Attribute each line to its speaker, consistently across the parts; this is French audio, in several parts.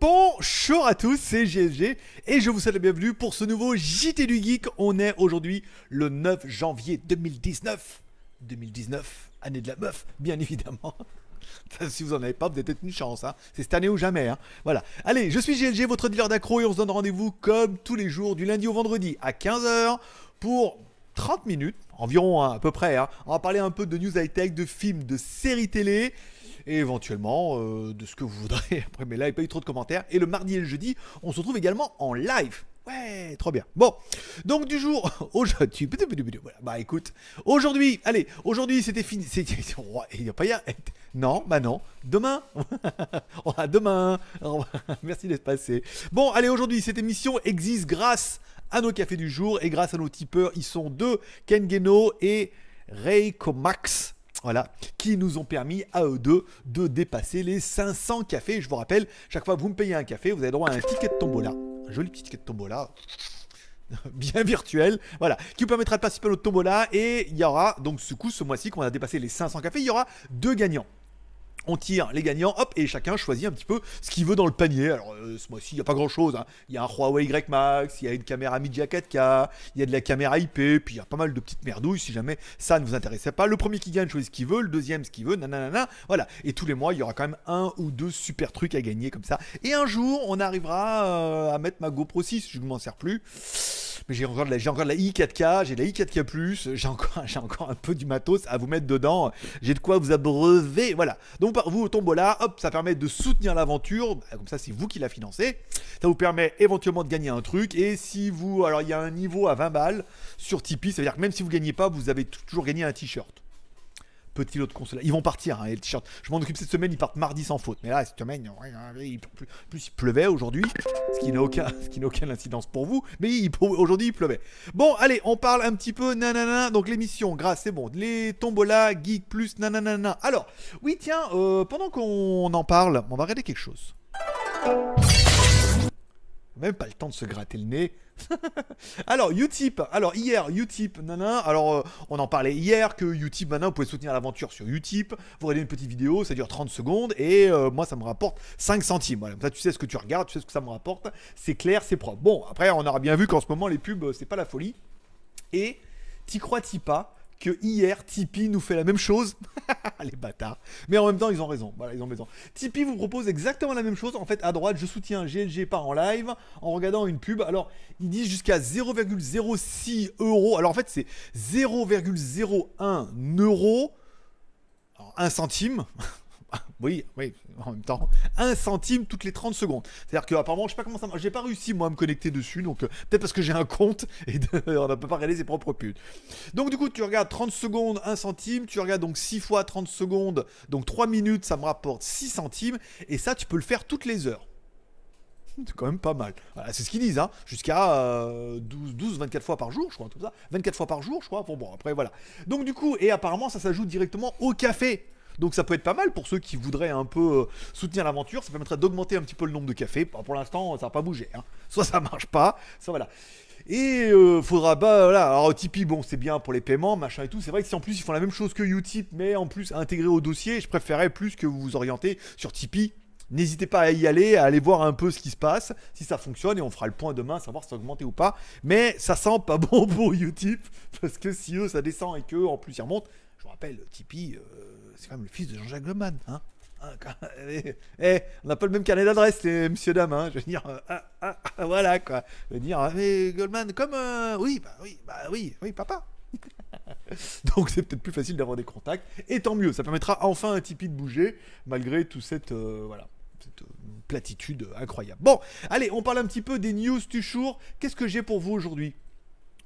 Speaker 1: Bonjour à tous, c'est GSG et je vous souhaite la bienvenue pour ce nouveau JT du Geek. On est aujourd'hui le 9 janvier 2019. 2019, année de la meuf, bien évidemment. si vous en avez pas, vous avez peut-être une chance. Hein. C'est cette année ou jamais. Hein. Voilà. Allez, je suis GLG, votre dealer d'accro, et on se donne rendez-vous comme tous les jours, du lundi au vendredi à 15h pour 30 minutes, environ hein, à peu près. On va parler un peu de news high-tech, de films, de séries télé et éventuellement euh, de ce que vous voudrez après. Mais là, il n'y a pas eu trop de commentaires. Et le mardi et le jeudi, on se retrouve également en live. Ouais, trop bien. Bon, donc du jour aujourd'hui, voilà, bah écoute, aujourd'hui, allez, aujourd'hui c'était fini. Oh, il n'y a pas eh, Non, bah non. Demain, on a demain. Merci d'être passé. Bon, allez, aujourd'hui cette émission existe grâce à nos cafés du jour et grâce à nos tipeurs. Ils sont deux, Kengeno et Reikomax voilà, qui nous ont permis à eux deux de dépasser les 500 cafés. Je vous rappelle, chaque fois que vous me payez un café, vous avez droit à un ticket de tombola jolie petite quête tombola bien virtuel, voilà, qui vous permettra de participer à notre tombola et il y aura donc ce coup ce mois-ci qu'on a dépassé les 500 cafés, il y aura deux gagnants on tire les gagnants, hop, et chacun choisit un petit peu ce qu'il veut dans le panier. Alors, euh, ce mois-ci, il n'y a pas grand-chose. Il hein. y a un Huawei Y Max, il y a une caméra Media 4K, il y a de la caméra IP, puis il y a pas mal de petites merdouilles si jamais ça ne vous intéressait pas. Le premier qui gagne choisit ce qu'il veut, le deuxième ce qu'il veut, nanana, voilà. Et tous les mois, il y aura quand même un ou deux super trucs à gagner comme ça. Et un jour, on arrivera euh, à mettre ma GoPro 6, je ne m'en sers plus. Mais j'ai encore de la, encore la i4K, j'ai de la i4K+, j'ai encore, j'ai encore un peu du matos à vous mettre dedans. J'ai de quoi vous abreuver, voilà. Donc, vous au là hop, ça permet de soutenir l'aventure, bah, comme ça c'est vous qui la financez, ça vous permet éventuellement de gagner un truc, et si vous, alors il y a un niveau à 20 balles sur Tipeee, ça veut dire que même si vous ne gagnez pas, vous avez toujours gagné un t-shirt petit lot de consoles. Ils vont partir, hein, les t Je m'en occupe cette semaine, ils partent mardi sans faute. Mais là, cette semaine, plus il pleuvait aujourd'hui, ce qui n'a aucun, qui n'a aucune incidence pour vous, mais aujourd'hui il pleuvait. Bon, allez, on parle un petit peu nanana. Donc l'émission, grâce, c'est bon. Les tombola, geek plus nanana. Alors, oui, tiens, euh, pendant qu'on en parle, on va regarder quelque chose. Même pas le temps de se gratter le nez. alors, Utip. Alors, hier, Utip, nana. Alors, euh, on en parlait hier que Utip, maintenant vous pouvez soutenir l'aventure sur Utip. Vous regardez une petite vidéo, ça dure 30 secondes. Et euh, moi, ça me rapporte 5 centimes. Voilà, ça, tu sais ce que tu regardes, tu sais ce que ça me rapporte. C'est clair, c'est propre. Bon, après, on aura bien vu qu'en ce moment, les pubs, euh, c'est pas la folie. Et, t'y crois-t'y pas que hier, Tipeee nous fait la même chose. les bâtards. Mais en même temps, ils ont raison. Voilà, ils ont raison. Tipeee vous propose exactement la même chose. En fait, à droite, je soutiens GLG par en live en regardant une pub. Alors, ils disent jusqu'à 0,06 euros. Alors, en fait, c'est 0,01 euro. Alors, 1 centime. oui, oui, en même temps, 1 centime toutes les 30 secondes. C'est-à-dire que apparemment, je sais pas comment ça J'ai pas réussi moi à me connecter dessus, donc euh, peut-être parce que j'ai un compte et on ne peut pas regarder ses propres putes. Donc du coup, tu regardes 30 secondes, 1 centime, tu regardes donc 6 fois 30 secondes, donc 3 minutes, ça me rapporte 6 centimes, et ça tu peux le faire toutes les heures. C'est quand même pas mal. Voilà, c'est ce qu'ils disent, hein. Jusqu'à 12, 12, 24 fois par jour, je crois, tout ça. 24 fois par jour, je crois. Bon, bon, après, voilà. Donc, du coup, et apparemment, ça s'ajoute directement au café. Donc ça peut être pas mal pour ceux qui voudraient un peu euh, soutenir l'aventure. Ça permettrait d'augmenter un petit peu le nombre de cafés. Pour l'instant, ça n'a pas bougé. Hein. Soit ça marche pas, soit voilà. Et il euh, faudra, bah voilà, alors Tipeee, bon, c'est bien pour les paiements, machin et tout. C'est vrai que si en plus ils font la même chose que Utip, mais en plus intégré au dossier, je préférerais plus que vous vous orientez sur Tipeee. N'hésitez pas à y aller, à aller voir un peu ce qui se passe, si ça fonctionne, et on fera le point demain, savoir si ça a ou pas. Mais ça sent pas bon pour Utip, parce que si eux ça descend et qu'eux en plus ils remontent, rappelle, Tipeee, euh, c'est quand même le fils de Jean-Jacques Goldman. Hein, hein eh, eh, on n'a pas le même carnet d'adresse, monsieur, dame. Hein, je veux dire, euh, ah, ah, ah, voilà quoi. Je veux dire, Goldman, comme. Euh, oui, bah oui, bah oui, oui, papa. Donc c'est peut-être plus facile d'avoir des contacts. Et tant mieux, ça permettra enfin à Tipeee de bouger, malgré toute cette. voilà cette platitude incroyable. Bon, allez, on parle un petit peu des news du jour. Qu'est-ce que j'ai pour vous aujourd'hui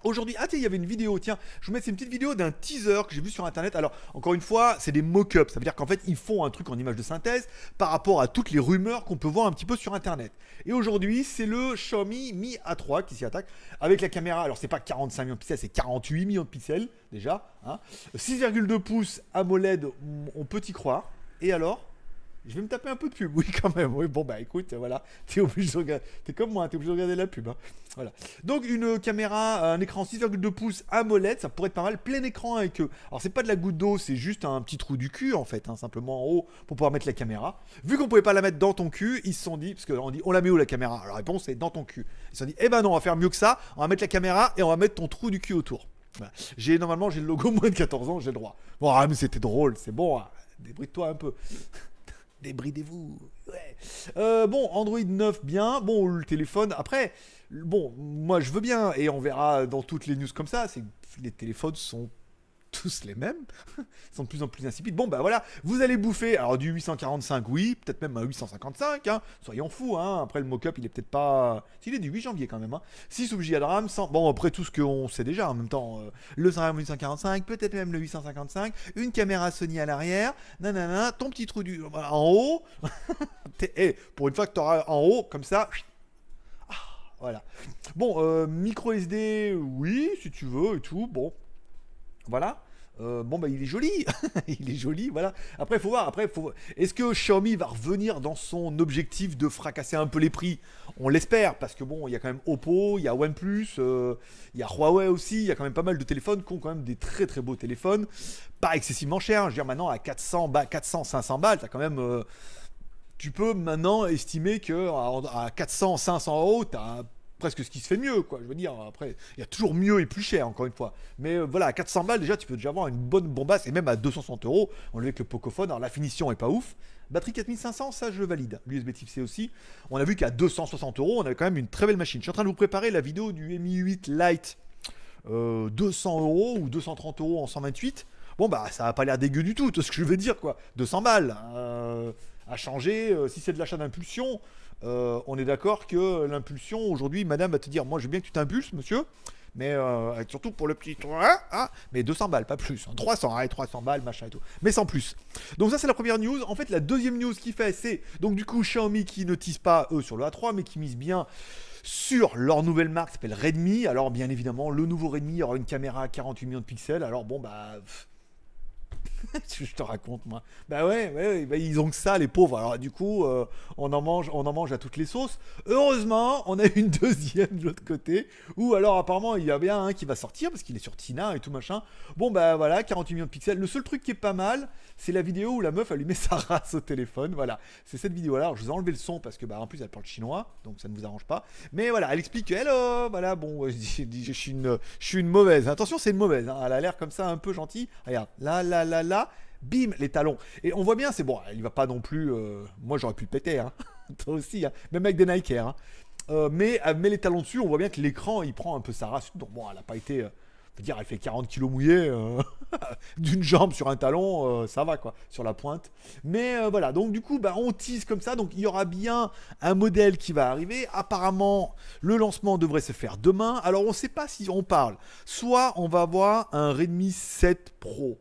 Speaker 1: Aujourd'hui, ah tiens, il y avait une vidéo, tiens, je vous mets une petite vidéo d'un teaser que j'ai vu sur internet. Alors, encore une fois, c'est des mock-ups, ça veut dire qu'en fait, ils font un truc en image de synthèse par rapport à toutes les rumeurs qu'on peut voir un petit peu sur internet. Et aujourd'hui, c'est le Xiaomi Mi A3 qui s'y attaque avec la caméra. Alors, c'est pas 45 millions de pixels, c'est 48 millions de pixels déjà. 6,2 hein. pouces AMOLED, on peut y croire. Et alors je vais me taper un peu de pub, oui, quand même. Oui, bon, bah écoute, voilà, t'es obligé de regarder. comme moi, t'es obligé de regarder la pub. Hein. Voilà. Donc, une caméra, un écran 6,2 pouces AMOLED, ça pourrait être pas mal, plein écran avec eux. Alors, c'est pas de la goutte d'eau, c'est juste un petit trou du cul, en fait, hein, simplement en haut, pour pouvoir mettre la caméra. Vu qu'on pouvait pas la mettre dans ton cul, ils se sont dit, parce qu'on dit, on la met où la caméra la réponse est dans ton cul. Ils se sont dit, eh ben non, on va faire mieux que ça, on va mettre la caméra et on va mettre ton trou du cul autour. J'ai normalement j'ai le logo moins de 14 ans, j'ai le droit. Bon, ah, mais c'était drôle, c'est bon, hein. débride toi un peu débridez-vous. Euh, bon, Android 9, bien. Bon, le téléphone, après, bon, moi je veux bien, et on verra dans toutes les news comme ça, c'est les téléphones sont tous les mêmes, ils sont de plus en plus insipides. Bon, bah voilà, vous allez bouffer, alors du 845, oui, peut-être même un 855, hein, soyons fous, hein, après le mock-up, il est peut-être pas... il est du 8 janvier quand même, 6 hein. objets à drame, bon, après tout ce qu'on sait déjà, en même temps, euh, le 845, peut-être même le 855, une caméra Sony à l'arrière, nanana, ton petit trou du... en haut, eh, pour une fois que t'auras en haut, comme ça, ah, voilà. Bon, euh, micro SD, oui, si tu veux et tout. Bon, voilà. Euh, bon, bah, il est joli. il est joli, voilà. Après, il faut voir. Après, faut... Est-ce que Xiaomi va revenir dans son objectif de fracasser un peu les prix On l'espère, parce que bon, il y a quand même Oppo, il y a OnePlus, euh, il y a Huawei aussi. Il y a quand même pas mal de téléphones qui ont quand même des très très beaux téléphones. Pas excessivement chers. Je veux dire, maintenant, à 400, 400 500 balles, t'as quand même. Euh, tu peux maintenant estimer que à 400, 500 euros, t'as presque ce qui se fait mieux, quoi. Je veux dire, après, il y a toujours mieux et plus cher, encore une fois. Mais euh, voilà, 400 balles, déjà, tu peux déjà avoir une bonne bombasse, et même à 260 euros, on le avec le Pocophone. Alors, la finition est pas ouf. Batterie 4500, ça, je valide. L'USB Type C aussi. On a vu qu'à 260 euros, on avait quand même une très belle machine. Je suis en train de vous préparer la vidéo du Mi 8 Lite 200 euh, euros ou 230 euros en 128. Bon, bah, ça a pas l'air dégueu du tout, tout ce que je veux dire, quoi. 200 balles. Euh, à changer, si c'est de l'achat d'impulsion, euh, on est d'accord que l'impulsion, aujourd'hui, madame va te dire, moi je veux bien que tu t'impulses, monsieur, mais euh, surtout pour le petit hein, hein mais 200 balles, pas plus, 300, et 300 balles, machin et tout, mais sans plus. Donc ça c'est la première news. En fait, la deuxième news qui fait, c'est donc du coup Xiaomi qui ne tisse pas eux sur le A3, mais qui mise bien sur leur nouvelle marque qui s'appelle Redmi. Alors bien évidemment, le nouveau Redmi aura une caméra à 48 millions de pixels. Alors bon bah je te raconte moi. Bah ouais, ouais, bah, ils ont que ça les pauvres. Alors du coup, euh, on en mange, on en mange à toutes les sauces. Heureusement, on a une deuxième de l'autre côté. Ou alors apparemment il y a bien un qui va sortir parce qu'il est sur Tina et tout machin. Bon bah voilà, 48 millions de pixels. Le seul truc qui est pas mal, c'est la vidéo où la meuf allumait sa race au téléphone. Voilà, c'est cette vidéo là. Alors, je vous ai enlevé le son parce que bah en plus elle parle chinois, donc ça ne vous arrange pas. Mais voilà, elle explique hello, voilà bon, je, suis une, je suis une mauvaise. Attention, c'est une mauvaise. Hein. Elle a l'air comme ça un peu gentille. Regarde, là, là, là, là bim, les talons. Et on voit bien, c'est bon, il va pas non plus. Euh, moi, j'aurais pu le péter, hein. toi aussi, hein. même avec des Nike hein. euh, mais, euh, met les talons dessus, on voit bien que l'écran, il prend un peu sa race. bon, elle a pas été. veux dire, elle fait 40 kg mouillés d'une jambe sur un talon, ça va quoi, sur la pointe. Mais voilà, donc du coup, bah, on tease comme ça. Donc il y aura bien un modèle qui va arriver. Apparemment, le lancement devrait se faire demain. Alors on ne sait pas si on parle. Soit on va avoir un Redmi 7 Pro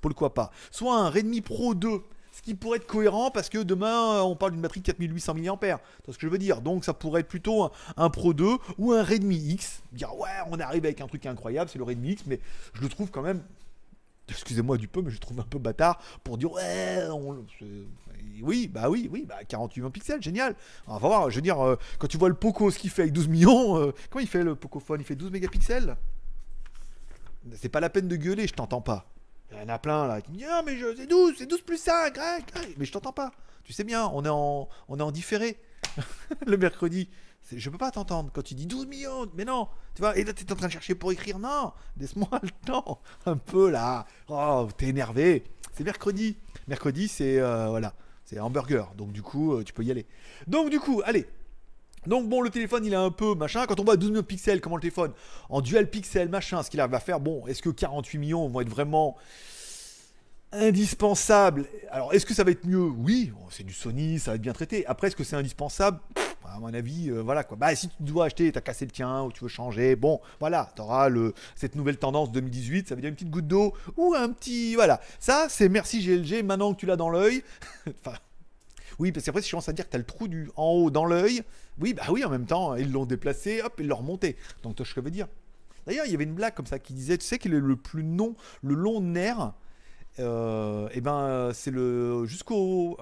Speaker 1: pourquoi pas. Soit un Redmi Pro 2, ce qui pourrait être cohérent parce que demain euh, on parle d'une batterie de 4800 mAh. C'est ce que je veux dire. Donc ça pourrait être plutôt un, Pro 2 ou un Redmi X. Dire ouais, on arrive avec un truc incroyable, c'est le Redmi X, mais je le trouve quand même. Excusez-moi du peu, mais je le trouve un peu bâtard pour dire ouais, on, oui, bah oui, oui, bah 48 pixels, génial. On va voir, je veux dire, euh, quand tu vois le Poco, ce qu'il fait avec 12 millions, quand euh, comment il fait le Pocophone Il fait 12 mégapixels C'est pas la peine de gueuler, je t'entends pas. Il y en a plein là qui me disent Non, ah, mais c'est 12, c'est 12 plus 5, hein, hein. mais je t'entends pas. Tu sais bien, on est en, on est en différé le mercredi. Je peux pas t'entendre quand tu dis 12 millions, mais non, tu vois, et là es en train de chercher pour écrire, non, laisse-moi le temps, un peu là, oh, t'es énervé, c'est mercredi, mercredi c'est, euh, voilà, c'est hamburger, donc du coup, euh, tu peux y aller. Donc du coup, allez, donc bon, le téléphone, il a un peu machin. Quand on voit 12 millions de pixels, comment le téléphone en dual pixel, machin, ce qu'il arrive à faire, bon, est-ce que 48 millions vont être vraiment indispensables Alors, est-ce que ça va être mieux Oui, c'est du Sony, ça va être bien traité. Après, est-ce que c'est indispensable À mon avis, euh, voilà quoi. Bah, si tu dois acheter, t'as cassé le tien ou tu veux changer, bon, voilà, t'auras le, cette nouvelle tendance 2018, ça veut dire une petite goutte d'eau ou un petit. Voilà. Ça, c'est merci GLG, maintenant que tu l'as dans l'œil. enfin, oui, parce qu'après, si je commence à dire que t'as le trou du en haut dans l'œil, oui, bah oui, en même temps, ils l'ont déplacé, hop, ils l'ont remonté. Donc, tu vois ce que je veux dire D'ailleurs, il y avait une blague comme ça qui disait, tu sais qu'il est le plus long, le long nerf et euh, eh ben c'est le jusqu'au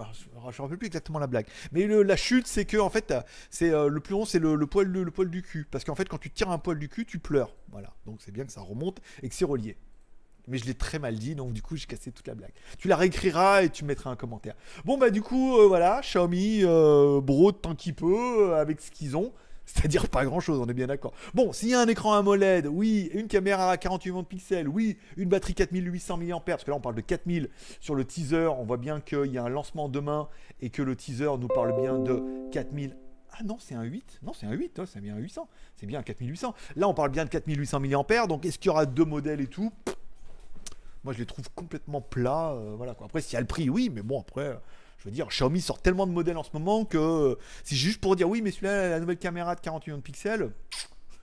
Speaker 1: je me rappelle plus exactement la blague mais la chute c'est que en fait c'est euh, le plus long c'est le, poil le poil du cul parce qu'en fait quand tu tires un poil du cul tu pleures voilà donc c'est bien que ça remonte et que c'est relié mais je l'ai très mal dit, donc du coup, j'ai cassé toute la blague. Tu la réécriras et tu mettras un commentaire. Bon, bah, du coup, euh, voilà, Xiaomi euh, brode tant qu'il peut euh, avec ce qu'ils ont. C'est-à-dire pas grand-chose, on est bien d'accord. Bon, s'il y a un écran AMOLED, oui, une caméra à 48 de pixels, oui, une batterie 4800 mAh, parce que là on parle de 4000 sur le teaser, on voit bien qu'il y a un lancement demain et que le teaser nous parle bien de 4000 ah non, c'est un 8. Non, c'est un 8. ça c'est bien un 800. C'est bien un 4800. Là, on parle bien de 4800 mAh. Donc, est-ce qu'il y aura deux modèles et tout moi, je les trouve complètement plats. Euh, voilà, Après, s'il y a le prix, oui, mais bon, après, je veux dire, Xiaomi sort tellement de modèles en ce moment que si juste pour dire oui, mais celui-là, la nouvelle caméra de 40 millions de pixels.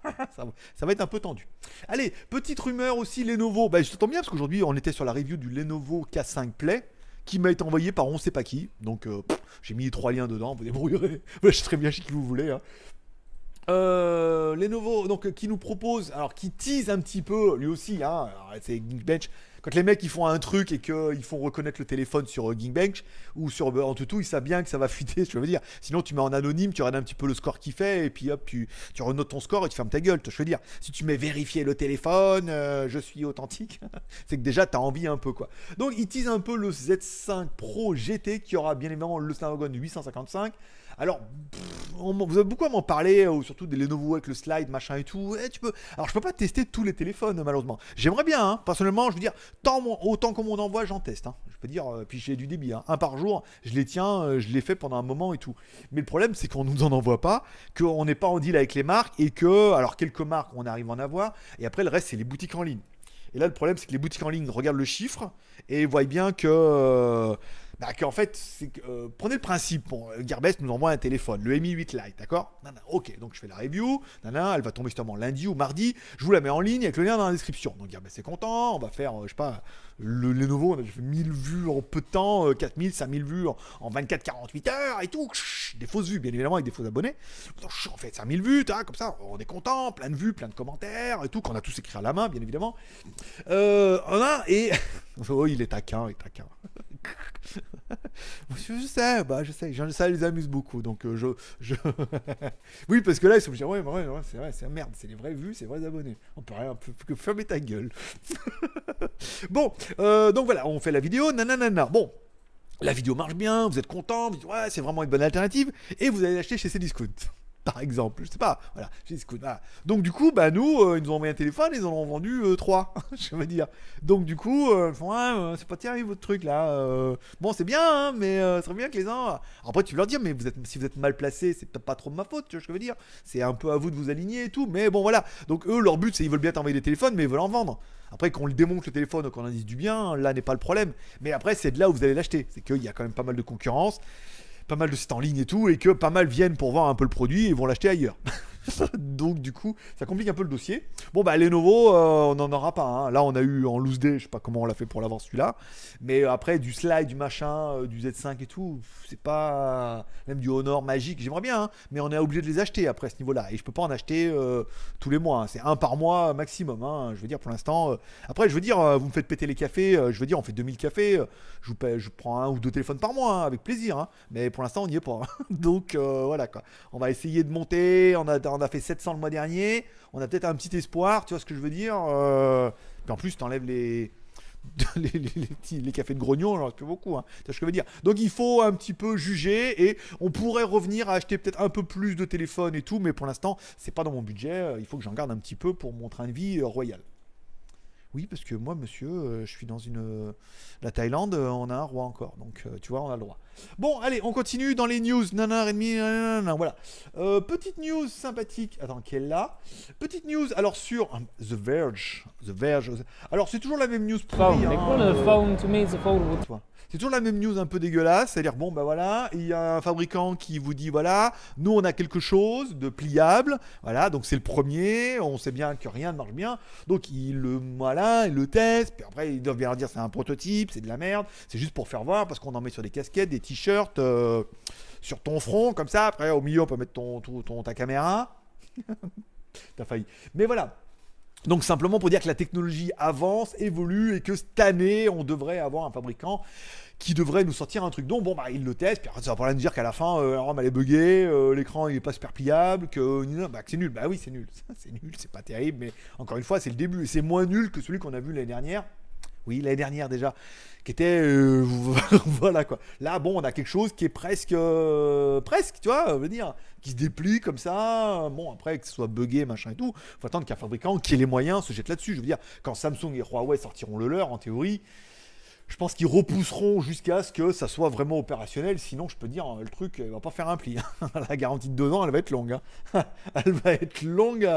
Speaker 1: Ça, va être un peu tendu. Allez, petite rumeur aussi, Lenovo. Bah, je t'entends bien parce qu'aujourd'hui, on était sur la review du Lenovo K5 Play qui m'a été envoyé par on sait pas qui. Donc, euh, j'ai mis les trois liens dedans, vous débrouillerez. je suis très bien chez qui vous voulez. Hein. Euh, Lenovo, donc, qui nous propose, alors qui tease un petit peu, lui aussi, hein, c'est Geekbench, quand les mecs ils font un truc et qu'ils font reconnaître le téléphone sur euh, ou sur euh, tout, ils savent bien que ça va fuiter, je veux dire. Sinon, tu mets en anonyme, tu regardes un petit peu le score qu'il fait et puis hop, tu, renotes ton score et tu fermes ta gueule. Je veux dire, si tu mets vérifier le téléphone, euh, je suis authentique, c'est que déjà tu as envie un peu quoi. Donc, ils teasent un peu le Z5 Pro GT qui aura bien évidemment le Snapdragon 855 alors, vous avez beaucoup à m'en parler, euh, surtout des Lenovo avec le slide, machin et tout. Eh, alors, je peux pas tester tous les téléphones, malheureusement. J'aimerais bien, hein. personnellement, je veux dire, autant qu'on m'en envoie, j'en teste. Hein. Je peux dire, euh, puis j'ai du débit, hein. un par jour, je les tiens, euh, je les fais pendant un moment et tout. Mais le problème, c'est qu'on ne nous en envoie pas, qu'on n'est pas en deal avec les marques, et que, alors, quelques marques, on arrive à en avoir, et après, le reste, c'est les boutiques en ligne. Et là, le problème, c'est que les boutiques en ligne regardent le chiffre et voient bien que bah, qu'en fait, c'est euh, prenez le principe. Bon, euh, Gearbest nous envoie un téléphone, le Mi 8 Lite, d'accord Ok, donc je fais la review, nana, elle va tomber justement lundi ou mardi, je vous la mets en ligne avec le lien dans la description. Donc Gearbest est content, on va faire, euh, je sais pas, le, nouveaux, on a fait 1000 vues en peu de temps, 4000, euh, 5000 vues en, 24-48 heures et tout. Des fausses vues, bien évidemment, avec des faux abonnés. En fait 5000 vues, comme ça, on est content, plein de vues, plein de commentaires et tout, qu'on a tous écrit à la main, bien évidemment. Euh, on a, et. oh, il est taquin, il est taquin. je sais, bah, je sais, ça les amuse beaucoup, donc euh, je. oui, parce que là, ils sont obligés, ouais, c'est vrai, c'est merde, c'est les vraies vues, c'est les vrais abonnés. On peut rien, on que fermer ta gueule. bon, euh, donc voilà, on fait la vidéo, nanana. Bon, la vidéo marche bien, vous êtes content, vous dites ouais, c'est vraiment une bonne alternative, et vous allez l'acheter chez Cdiscount par exemple. Je sais pas. Voilà. J'ai Donc du coup, bah nous, euh, ils nous ont envoyé un téléphone, ils en ont vendu euh, trois, je veux dire. Donc du coup, euh, ils font, ah, c'est pas terrible votre truc là. bon, c'est bien, hein, mais ça serait bien que les uns. Après, tu leur dire, mais vous êtes, si vous êtes mal placé, c'est peut-être pas trop de ma faute, je veux dire. C'est un peu à vous de vous aligner et tout. Mais bon, voilà. Donc eux, leur but, c'est ils veulent bien t'envoyer des téléphones, mais ils veulent en vendre. Après, qu'on le démonte le téléphone, qu'on en dise du bien, là n'est pas le problème. Mais après, c'est de là où vous allez l'acheter. C'est qu'il y a quand même pas mal de concurrence pas mal de sites en ligne et tout, et que pas mal viennent pour voir un peu le produit et vont l'acheter ailleurs. Donc du coup, ça complique un peu le dossier. Bon bah Lenovo, euh, on n'en aura pas. Hein. Là, on a eu en loose day, je sais pas comment on l'a fait pour l'avoir celui-là. Mais après, du slide, du machin, euh, du Z5 et tout, c'est pas même du Honor magique. J'aimerais bien, hein. mais on est obligé de les acheter après ce niveau-là. Et je peux pas en acheter euh, tous les mois. Hein. C'est un par mois maximum. Je veux dire, pour l'instant. Après, je veux dire, vous me faites péter les cafés. je veux dire, on fait 2000 cafés. je vous paye, je prends un ou deux téléphones par mois avec plaisir. Mais pour l'instant, on n'y est pas. Donc voilà quoi. On va essayer de monter. On a on a fait 700 le mois dernier, on a peut-être un petit espoir, tu vois ce que je veux dire euh. en plus, tu les... les, cafés de grognon, j'en que plus beaucoup. Hein. Tu ce que je veux dire. Donc il faut un petit peu juger et on pourrait revenir à acheter peut-être un peu plus de téléphones et tout, mais pour l'instant, c'est pas dans mon budget. Euh, il faut que j'en garde un petit peu pour mon train de vie euh, royal. Oui, parce que moi, monsieur, je suis dans une. La Thaïlande, on a un roi encore. Donc, tu vois, on a le droit. Bon, allez, on continue dans les news. non, et nanana, voilà. Euh, petite news sympathique. Attends, quelle est là Petite news, alors sur um, The Verge. The Verge. Alors, c'est toujours la même news hein. C'est toujours la même news un peu dégueulasse. C'est-à-dire, bon, bah voilà, il y a un fabricant qui vous dit, voilà, nous, on a quelque chose de pliable. Voilà, donc c'est le premier. On sait bien que rien ne marche bien. Donc, il le, voilà, il le teste. Puis après, ils doivent bien dire, c'est un prototype, c'est de la merde. C'est juste pour faire voir parce qu'on en met sur des casquettes, des t shirt euh, sur ton front, comme ça. Après, au milieu, on peut mettre ton, ta caméra. T'as failli. Mais voilà. Donc simplement pour dire que la technologie avance, évolue et que cette année, on devrait avoir un fabricant qui devrait nous sortir un truc dont, bon, bah, il le teste, puis ça va pas nous dire qu'à la fin, euh, la ROM, elle est buggée, euh, l'écran, il est pas super pliable, que, bah, que c'est nul. Bah oui, c'est nul. c'est nul, c'est pas terrible, mais encore une fois, c'est le début. Et c'est moins nul que celui qu'on a vu l'année dernière, oui, l'année dernière déjà, qui était euh, voilà quoi. Là, bon, on a quelque chose qui est presque euh, presque, tu vois, venir, qui se déplie comme ça. Bon, après que ce soit buggé, machin et tout, faut attendre qu'un fabricant qui ait les moyens se jette là-dessus. Je veux dire, quand Samsung et Huawei sortiront le leur, en théorie, je pense qu'ils repousseront jusqu'à ce que ça soit vraiment opérationnel. Sinon, je peux dire, euh, le truc, ne va pas faire un pli. Hein. la garantie de deux ans, elle va être longue. Hein. elle va être longue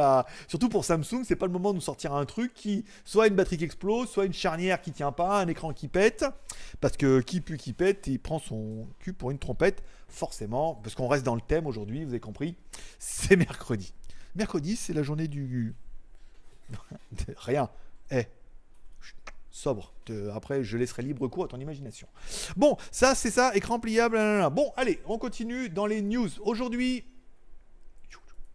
Speaker 1: Surtout pour Samsung, c'est pas le moment de nous sortir un truc qui, soit une batterie qui explose, soit une charnière qui tient pas, un écran qui pète. Parce que qui pue, qui pète, il prend son cul pour une trompette, forcément. Parce qu'on reste dans le thème aujourd'hui, vous avez compris. C'est mercredi. Mercredi, c'est la journée du... Rien. Eh, sobre. Après, je laisserai libre cours à ton imagination. Bon, ça, c'est ça, écran pliable. Bon, allez, on continue dans les news. Aujourd'hui,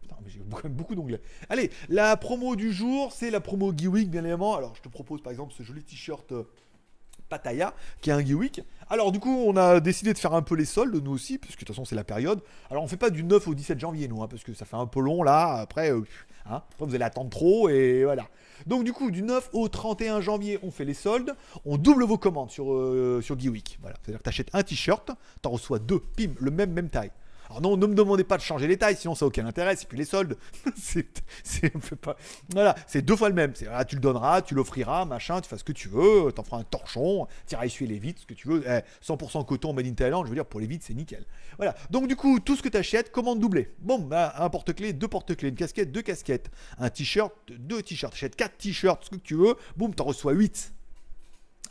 Speaker 1: Putain, mais j'ai beaucoup d'onglets. Allez, la promo du jour, c'est la promo Geewick, bien évidemment. Alors, je te propose par exemple ce joli t-shirt euh, Taya qui est un Gewick. Alors du coup, on a décidé de faire un peu les soldes, nous aussi, parce que de toute façon, c'est la période. Alors on fait pas du 9 au 17 janvier, nous, hein, parce que ça fait un peu long, là, euh, hein, après, vous allez attendre trop, et voilà. Donc du coup, du 9 au 31 janvier, on fait les soldes, on double vos commandes sur, euh, sur Voilà, c'est-à-dire que t'achètes un t-shirt, t'en reçois deux, pim, le même, même taille. Alors non, ne me demandez pas de changer les tailles, sinon ça n'a aucun intérêt, c'est puis les soldes. c'est Voilà, c'est deux fois le même. Ah, tu le donneras, tu l'offriras, machin, tu fais ce que tu veux, t'en feras un torchon, iras essuyer les vides, ce que tu veux. 100% eh, coton made in Thailand, je veux dire, pour les vides, c'est nickel. Voilà, donc du coup, tout ce que t'achètes, commande doublé. Bon, bah, un porte-clés, deux porte-clés, une casquette, deux casquettes, un t-shirt, deux t-shirts. achètes quatre t-shirts, ce que tu veux, boum, t'en reçois huit.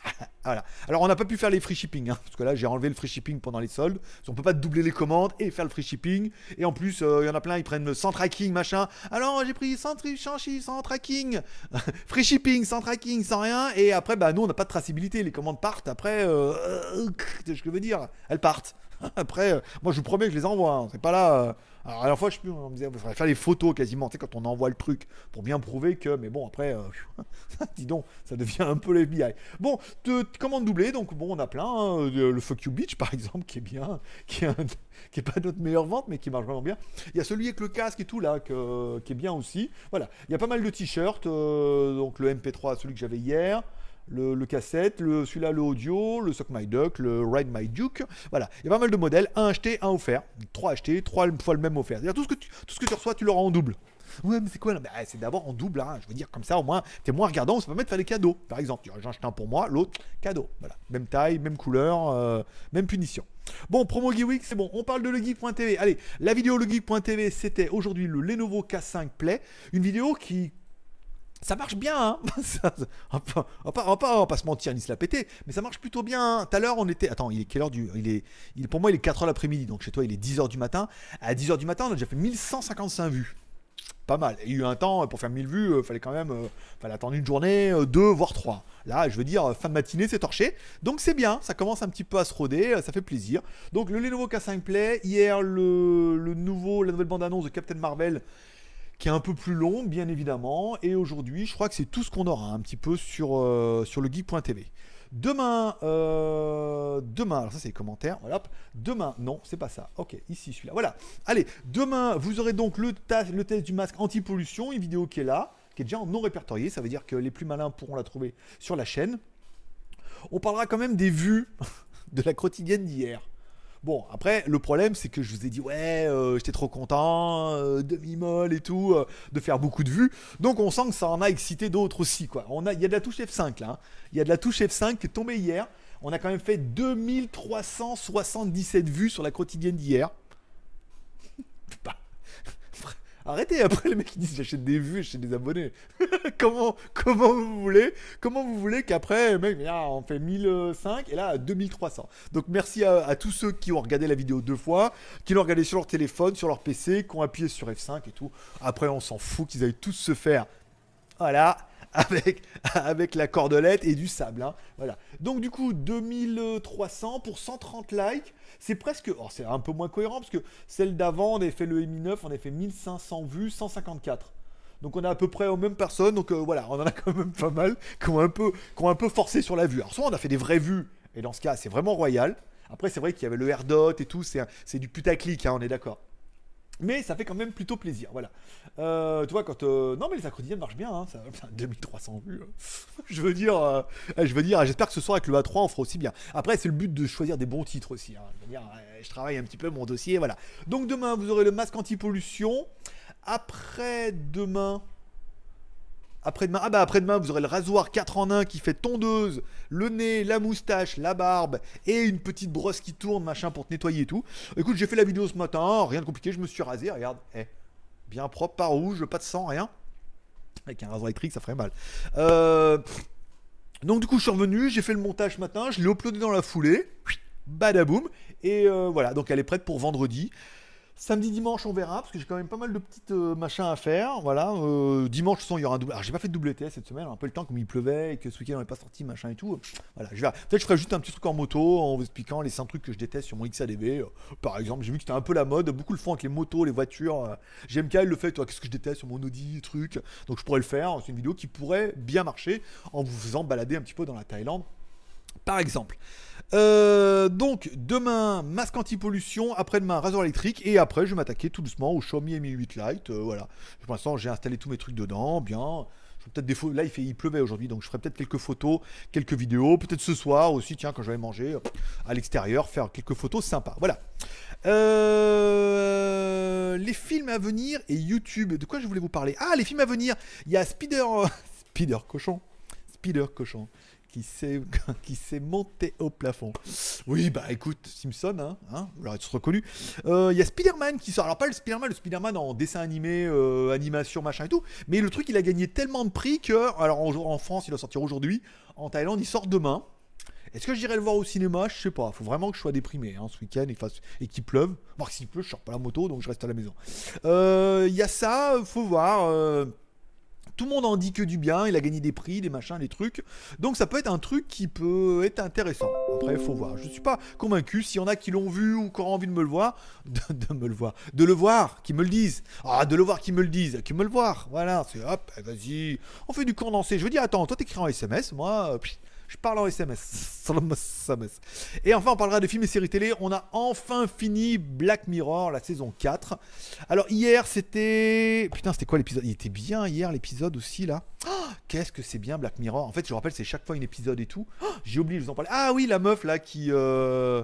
Speaker 1: Alors, on n'a pas pu faire les free shipping, hein, parce que là, j'ai enlevé le free shipping pendant les soldes. Parce on peut pas doubler les commandes et faire le free shipping. Et en plus, euh, il y en a plein, ils prennent sans tracking, machin. Alors, j'ai pris sans, tri, sans tracking, free shipping, sans tracking, sans rien. Et après, bah, nous, on n'a pas de traçabilité. Les commandes partent. Après, euh, euh, ce que je veux dire, elles partent. Après, euh, moi je vous promets que je les envoie. Hein. C'est pas là. Euh. Alors, à la fois, je on me disait, faire les photos quasiment, tu sais, quand on envoie le truc, pour bien prouver que, mais bon, après, euh, dis donc, ça devient un peu l'FBI. Bon, comment doubler Donc, bon, on a plein, hein, le Fuck You Beach, par exemple, qui est bien, qui est, qui pas notre meilleure vente, mais qui marche vraiment bien. Il y a celui avec le casque et tout, là, qui est bien aussi. Voilà, il y a pas mal de t-shirts, donc le MP3, celui que j'avais hier le, cassette, le, celui-là le le Sock My Duck, le Ride My Duke. Voilà, il y a pas mal de modèles, un acheté, un offert, trois achetés, trois fois le même offert. C'est-à-dire tout ce que tu, tout ce que tu reçois, tu l'auras en double. Ouais, mais c'est quoi bah, C'est d'abord en double, hein. je veux dire, comme ça au moins, t'es moins regardant, ça permet mettre faire des cadeaux. Par exemple, j'en achètes un pour moi, l'autre, cadeau. Voilà, même taille, même couleur, euh, même punition. Bon, promo Geek, c'est bon, on parle de legeek.tv. Allez, la vidéo legeek.tv, c'était aujourd'hui le Lenovo K5 Play, une vidéo qui ça marche bien. Hein on, va, pas, se mentir ni se la péter, mais ça marche plutôt bien. Hein. Tout à l'heure, on était. Attends, il est quelle heure du. Il est, il, pour moi, il est 4h l'après-midi, donc chez toi, il est 10h du matin. À 10h du matin, on a déjà fait 1155 vues. Pas mal. Il y a eu un temps, pour faire 1000 vues, il euh, fallait quand même pas euh, fallait attendre une journée, euh, deux, voire trois. Là, je veux dire, fin de matinée, c'est torché. Donc c'est bien, ça commence un petit peu à se roder, ça fait plaisir. Donc le Lenovo K5 Play, hier, le, le nouveau, la nouvelle bande-annonce de Captain Marvel qui est un peu plus long, bien évidemment. Et aujourd'hui, je crois que c'est tout ce qu'on aura un petit peu sur, euh, sur le geek.tv. Demain, euh, demain, alors ça c'est les commentaires, voilà. Demain, non, c'est pas ça. Ok, ici celui-là, voilà. Allez, demain, vous aurez donc le, le test du masque anti-pollution, une vidéo qui est là, qui est déjà en non répertorié. Ça veut dire que les plus malins pourront la trouver sur la chaîne. On parlera quand même des vues de la quotidienne d'hier. Bon, après, le problème, c'est que je vous ai dit, ouais, euh, j'étais trop content, euh, demi-molle et tout, euh, de faire beaucoup de vues. Donc, on sent que ça en a excité d'autres aussi, quoi. Il a, y a de la touche F5, là. Il y a de la touche F5 hein. qui est tombée hier. On a quand même fait 2377 vues sur la quotidienne d'hier. Arrêtez, après les mecs ils disent j'achète des vues, j'achète des abonnés. comment, comment vous voulez Comment vous voulez qu'après, mec, on fait 1005 et là 2300. Donc merci à, tous ceux qui ont regardé la vidéo deux fois, qui l'ont regardé sur leur téléphone, sur leur PC, qui ont appuyé sur F5 et tout. Après on s'en fout qu'ils aillent tous se faire. Voilà avec, la cordelette et du sable. Hein. Voilà. Donc du coup, 2300 pour 130 likes, c'est presque... Oh, c'est un peu moins cohérent parce que celle d'avant, on avait fait le Mi9, on avait fait 1500 vues, 154. Donc on est à peu près aux mêmes personnes, donc euh, voilà, on en a quand même pas mal qui ont, un peu, un peu forcé sur la vue. Alors soit on a fait des vraies vues, et dans ce cas c'est vraiment royal. Après c'est vrai qu'il y avait le AirDot et tout, c'est du putaclic, hein, on est d'accord. Mais ça fait quand même plutôt plaisir, voilà. Euh, tu vois, quand... Euh, non, mais les acronymes marchent bien, hein, 2300 vues. Hein. je veux dire, euh, eh, je veux dire, eh, j'espère que ce soir avec le A3, on fera aussi bien. Après, c'est le but de choisir des bons titres aussi. Hein. Je, veux dire, eh, je travaille un petit peu mon dossier, voilà. Donc demain, vous aurez le masque anti-pollution. Après demain, après-demain, ah bah, après-demain, vous aurez le rasoir 4 en 1 qui fait tondeuse, le nez, la moustache, la barbe et une petite brosse qui tourne, machin, pour te nettoyer et tout. Écoute, j'ai fait la vidéo ce matin, rien de compliqué, je me suis rasé, regarde, eh, bien propre, pas rouge, pas de sang, rien. Avec un rasoir électrique, ça ferait mal. Euh, donc du coup, je suis revenu, j'ai fait le montage ce matin, je l'ai uploadé dans la foulée, badaboum, et euh, voilà, donc elle est prête pour vendredi. Samedi, dimanche, on verra, parce que j'ai quand même pas mal de petites euh, machins à faire. Voilà, euh, dimanche, de il y aura un double. Alors, j'ai pas fait de double cette semaine, un peu le temps, comme il pleuvait et que ce week-end on n'est pas sorti, machin et tout. Euh, voilà, je Peut-être je ferai juste un petit truc en moto en vous expliquant les 5 trucs que je déteste sur mon XADV. Par exemple, j'ai vu que c'était un peu la mode, beaucoup le font avec les motos, les voitures. j'aime il le fait, toi, qu'est-ce que je déteste sur mon Audi, truc. Donc, je pourrais le faire. C'est une vidéo qui pourrait bien marcher en vous faisant balader un petit peu dans la Thaïlande par exemple. Euh, donc demain masque anti-pollution, après-demain rasoir électrique et après je vais m'attaquer tout doucement au Xiaomi Mi 8 Lite. Euh, voilà. Pour l'instant j'ai installé tous mes trucs dedans, bien. peut-être des là il, il pleuvait aujourd'hui donc je ferai peut-être quelques photos, quelques vidéos, peut-être ce soir aussi tiens quand je vais manger à l'extérieur faire quelques photos sympas. Voilà. Euh, les films à venir et YouTube. De quoi je voulais vous parler Ah les films à venir. Il y a Spider Spider cochon. Spider cochon qui s'est qui s'est monté au plafond. Oui, bah écoute, Simpson, hein, vous hein, l'aurez tous reconnu. Euh, il y a Spider-Man qui sort. Alors pas le Spider-Man, le Spider-Man en dessin animé, euh, animation, machin et tout. Mais le truc, il a gagné tellement de prix que, alors en, en France, il doit sortir aujourd'hui. En Thaïlande, il sort demain. Est-ce que j'irai le voir au cinéma Je sais pas. Faut vraiment que je sois déprimé hein, ce week-end et, et qu'il pleuve. Voir s'il pleut, je sors pas la moto, donc je reste à la maison. Euh, il y a ça, faut voir. Tout le monde en dit que du bien, il a gagné des prix, des machins, des trucs. Donc ça peut être un truc qui peut être intéressant. Après, il faut voir. Je suis pas convaincu. S'il y en a qui l'ont vu ou qui ont envie de me le voir, de, me le voir, de le voir, qui me le disent. Ah, de le voir, qui me le disent, qui me le voir. Voilà, c'est hop, eh, vas-y. On fait du condensé. Je veux dire, attends, toi t'écris en SMS, moi, euh, je parle en SMS. Et enfin, on parlera de films et séries télé. On a enfin fini Black Mirror, la saison 4. Alors, hier, c'était. Putain, c'était quoi l'épisode Il était bien hier, l'épisode aussi, là. Oh, qu'est-ce que c'est bien Black Mirror En fait, je vous rappelle, c'est chaque fois un épisode et tout. Oh, j'ai oublié de vous en parler. Ah oui, la meuf, là, qui. Euh,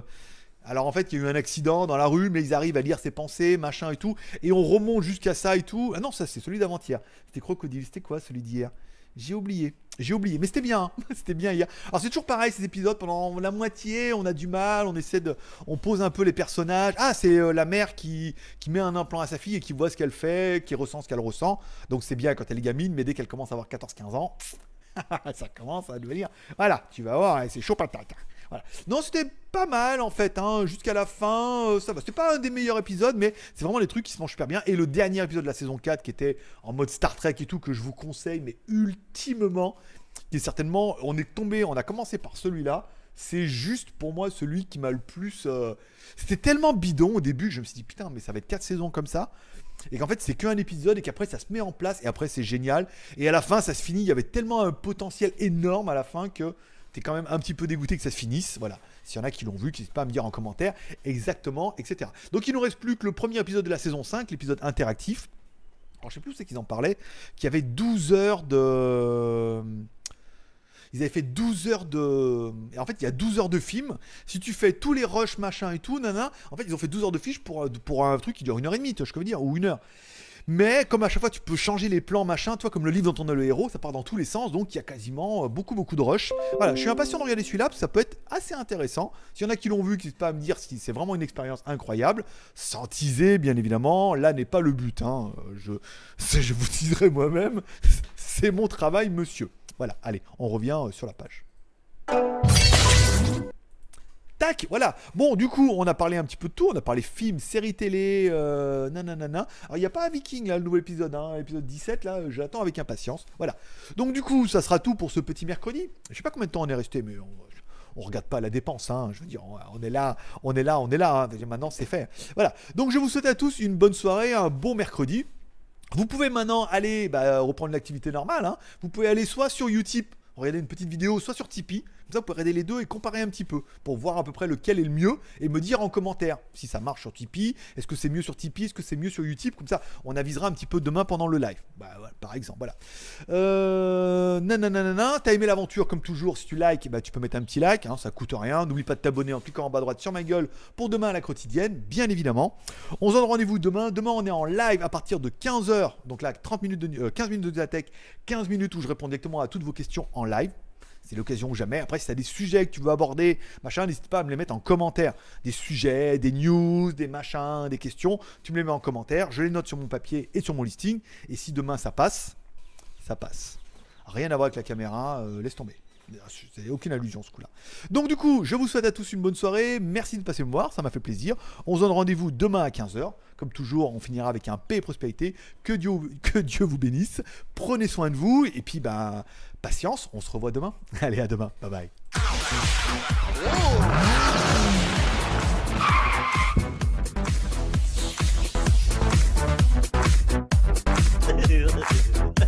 Speaker 1: alors en fait, il y a eu un accident dans la rue, mais ils arrivent à lire ses pensées, machin et tout. Et on remonte jusqu'à ça et tout. Ah non, ça c'est celui d'avant-hier. C'était Crocodile, c'était quoi celui d'hier j'ai oublié. J'ai oublié, mais c'était bien. Hein. c'était bien hier. Alors c'est toujours pareil ces épisodes. Pendant la moitié, on a du mal, on essaie de, on pose un peu les personnages. Ah, c'est euh, la mère qui qui met un implant à sa fille et qui voit ce qu'elle fait, qui ressent ce qu'elle ressent. Donc c'est bien quand elle est gamine, mais dès qu'elle commence à avoir 14-15 ans, ça commence à devenir. Voilà, tu vas voir, hein, c'est chaud patate. Hein. Non, c'était pas mal en fait, hein, jusqu'à la fin, euh, ça va. C'était pas un des meilleurs épisodes, mais c'est vraiment les trucs qui se mangent super bien. Et le dernier épisode de la saison 4, qui était en mode Star Trek et tout, que je vous conseille, mais ultimement, qui est certainement, on est tombé, on a commencé par celui-là. C'est juste pour moi celui qui m'a le plus. Euh, c'était tellement bidon au début je me suis dit putain, mais ça va être 4 saisons comme ça et qu'en fait c'est qu'un épisode et qu'après ça se met en place et après c'est génial et à la fin ça se finit il y avait tellement un potentiel énorme à la fin que t'es quand même un petit peu dégoûté que ça se finisse. Voilà. S'il y en a qui l'ont vu, n'hésite pas à me dire en commentaire exactement, etc. Donc il nous reste plus que le premier épisode de la saison 5, l'épisode interactif. Alors je sais plus où c'est qu'ils en parlaient, qui avait 12 heures de. Euh, ils avaient fait 12 heures de. en fait, il y a 12 heures de film. Si tu fais tous les rushs, machin et tout, nana, en fait, ils ont fait 12 heures de fiches pour, pour un truc qui dure une heure et demie, je peux dire, ou une heure. Mais comme à chaque fois tu peux changer les plans, machin, toi comme le livre dont on a le héros, ça part dans tous les sens, donc il y a quasiment euh, beaucoup beaucoup de rush. Voilà, je suis impatient de regarder celui-là, parce que ça peut être assez intéressant. S'il y en a qui l'ont vu, qui n'hésitent pas à me dire si c'est vraiment une expérience incroyable, sans teaser bien évidemment, là n'est pas le but, hein. euh, je, je vous teaserai moi-même, c'est mon travail monsieur. Voilà, allez, on revient euh, sur la page. Tac, voilà. Bon, du coup, on a parlé un petit peu de tout. On a parlé films, séries télé, euh, nanana. Alors, il n'y a pas un Viking, là, le nouvel épisode, hein, épisode 17, là, euh, j'attends avec impatience. Voilà. Donc, du coup, ça sera tout pour ce petit mercredi. Je ne sais pas combien de temps on est resté, mais on, on regarde pas la dépense, hein. je veux dire, on est là, on est là, on est là, hein. maintenant c'est fait. Voilà, donc je vous souhaite à tous une bonne soirée, un bon mercredi. Vous pouvez maintenant aller bah, reprendre l'activité normale, hein. vous pouvez aller soit sur YouTube, regarder une petite vidéo, soit sur Tipeee. Comme ça, vous pouvez les deux et comparer un petit peu pour voir à peu près lequel est le mieux et me dire en commentaire si ça marche sur Tipeee, est-ce que c'est mieux sur Tipeee, est-ce que c'est mieux sur Utip. Comme ça, on avisera un petit peu demain pendant le live. exemple bah, voilà, par exemple, voilà. Euh, tu t'as aimé l'aventure comme toujours. Si tu likes, bah, tu peux mettre un petit like, hein, ça coûte rien. N'oublie pas de t'abonner en cliquant en bas à droite sur ma gueule pour demain à la quotidienne, bien évidemment. On se donne rendez-vous demain. Demain, on est en live à partir de 15h. Donc là, 30 minutes de, 15 euh, minutes de la tech, 15 minutes où je réponds directement à toutes vos questions en live. C'est l'occasion ou jamais. Après, si tu as des sujets que tu veux aborder, machin, n'hésite pas à me les mettre en commentaire. Des sujets, des news, des machins, des questions, tu me les mets en commentaire. Je les note sur mon papier et sur mon listing. Et si demain ça passe, ça passe. Rien à voir avec la caméra, euh, laisse tomber. C'est aucune allusion ce coup-là. Donc du coup, je vous souhaite à tous une bonne soirée. Merci de passer me voir, ça m'a fait plaisir. On se donne rendez-vous demain à 15h. Comme toujours, on finira avec un paix et prospérité. Que Dieu, que Dieu vous bénisse. Prenez soin de vous. Et puis, bah, patience, on se revoit demain. Allez, à demain. Bye bye.